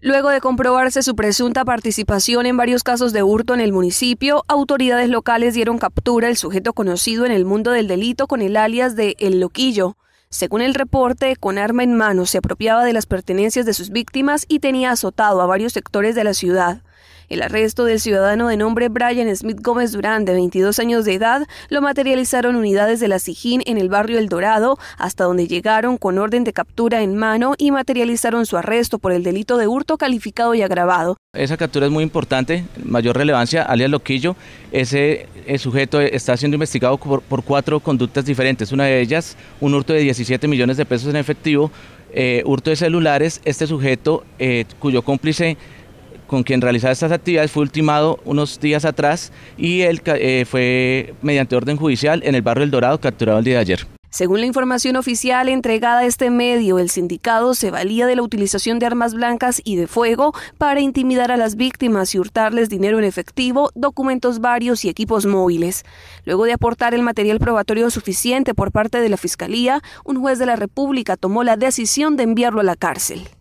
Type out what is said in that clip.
Luego de comprobarse su presunta participación en varios casos de hurto en el municipio, autoridades locales dieron captura al sujeto conocido en el mundo del delito con el alias de El Loquillo. Según el reporte, con arma en mano se apropiaba de las pertenencias de sus víctimas y tenía azotado a varios sectores de la ciudad. El arresto del ciudadano de nombre Brian Smith Gómez Durán, de 22 años de edad, lo materializaron unidades de la Sijín en el barrio El Dorado, hasta donde llegaron con orden de captura en mano y materializaron su arresto por el delito de hurto calificado y agravado. Esa captura es muy importante, mayor relevancia, alias Loquillo. Ese eh, sujeto eh, está siendo investigado por, cuatro conductas diferentes. Una de ellas, un hurto de 17 millones de pesos en efectivo, eh, hurto de celulares. Este sujeto, cuyo cómplice con quien realizaba estas actividades fue ultimado unos días atrás y él eh, fue mediante orden judicial en el barrio El Dorado capturado el día de ayer. Según la información oficial entregada a este medio, el sindicado se valía de la utilización de armas blancas y de fuego para intimidar a las víctimas y hurtarles dinero en efectivo, documentos varios y equipos móviles. Luego de aportar el material probatorio suficiente por parte de la Fiscalía, un juez de la República tomó la decisión de enviarlo a la cárcel.